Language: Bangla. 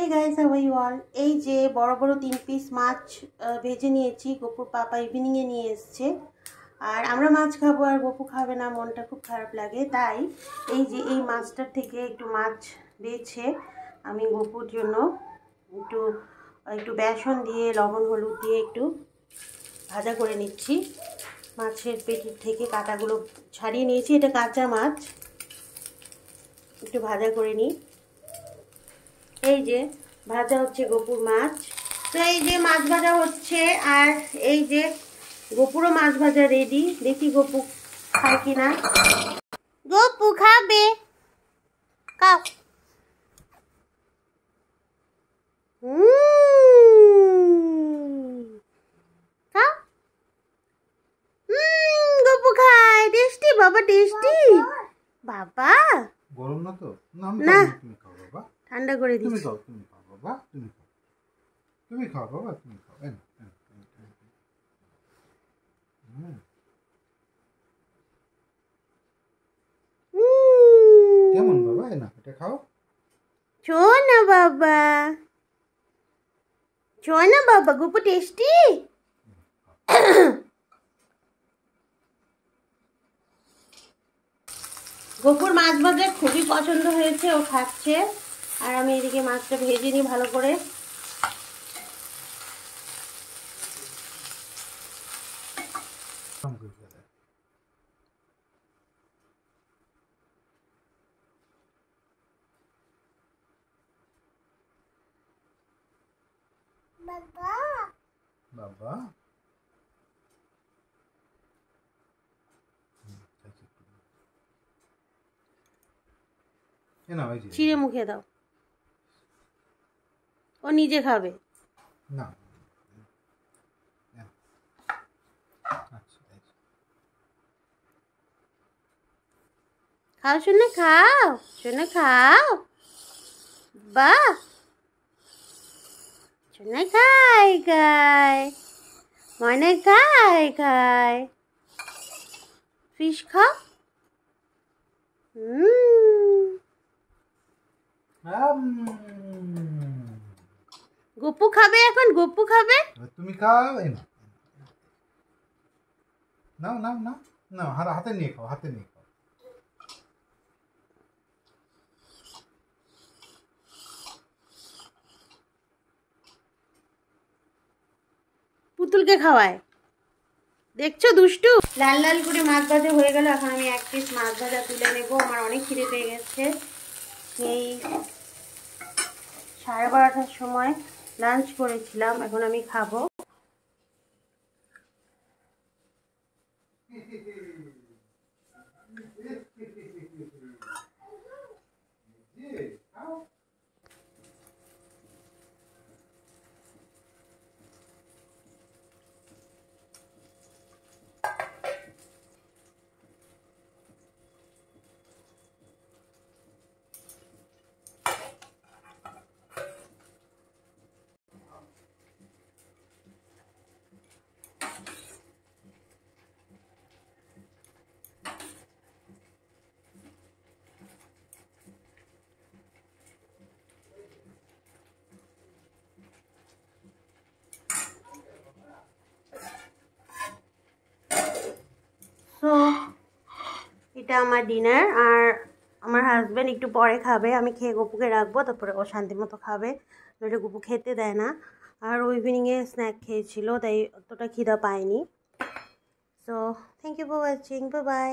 এই গাইজ হাউ ইউ অল এই যে বড় বড় তিন পিস মাছ ভেজে নিয়েছি গপুর পাপা ইভিনিংয়ে নিয়ে এসছে আর আমরা মাছ খাবো আর গপু খাবে না মনটা খুব খারাপ লাগে তাই এই যে এই মাছটার থেকে একটু মাছ বেছে আমি গপুর জন্য একটু একটু বেসন দিয়ে লবণ হলুদ দিয়ে একটু ভাজা করে নিচ্ছি মাছের পেটির থেকে কাঁটাগুলো ছাড়িয়ে নিয়েছি এটা কাঁচা মাছ একটু ভাজা করে নিই এই যে ভাজা হচ্ছে গোপুর মাছ তো এই যে মাছ ভাজা হচ্ছে আর এই যে গোপুরও মাছ ভাজা রেডি দেখি গোপু খায় কিনা গোপু খাবে বাবা টেস্টি বাবা গরম না তো না ঠান্ডা করে দিচ্ছি তুমি খাও তুমি খাও বাবা তুমি খাও তুমি খাও বাবা তুমি খাও এন কেমন বাবা না এটা খাও না বাবা চো না বাবা গুপু টেস্টি গোপুর মাছ ভাজা খুবই পছন্দ হয়েছে ও খাচ্ছে আর আমি এদিকে মাছটা ভেজে নিই ভালো করে আচ্ছা, চিড়ে মুখে দাও ও নিজে খাবে না আচ্ছা, খাও শুনে খাও শুনে খাও বা শুনে খাই খাই মনে খাই খাই ফিশ খাও হুম গপু খাবে এখন গপু খাবে তুমি খাও এই না নাও নাও নাও নাও হাতে নিয়ে খাও হাতে নিয়ে খাও পুতুলকে খাওয়ায় দেখছো দুষ্টু লাল লাল করে মাছ ভাজা হয়ে গেল এখন আমি এক পিস মাছ ভাজা তুলে নেব আমার অনেক খিদে পেয়ে গেছে এই সাড়ে বারোটার সময় লাঞ্চ করেছিলাম এখন আমি খাবো এটা আমার ডিনার আর আমার হাজব্যান্ড একটু পরে খাবে আমি খেয়ে গপুকে রাখবো তারপরে ও শান্তি মতো খাবে নইলে গপু খেতে দেয় না আর ও ইভিনিংয়ে স্ন্যাক খেয়েছিল তাই অতটা খিদা পায়নি so thank you for watching by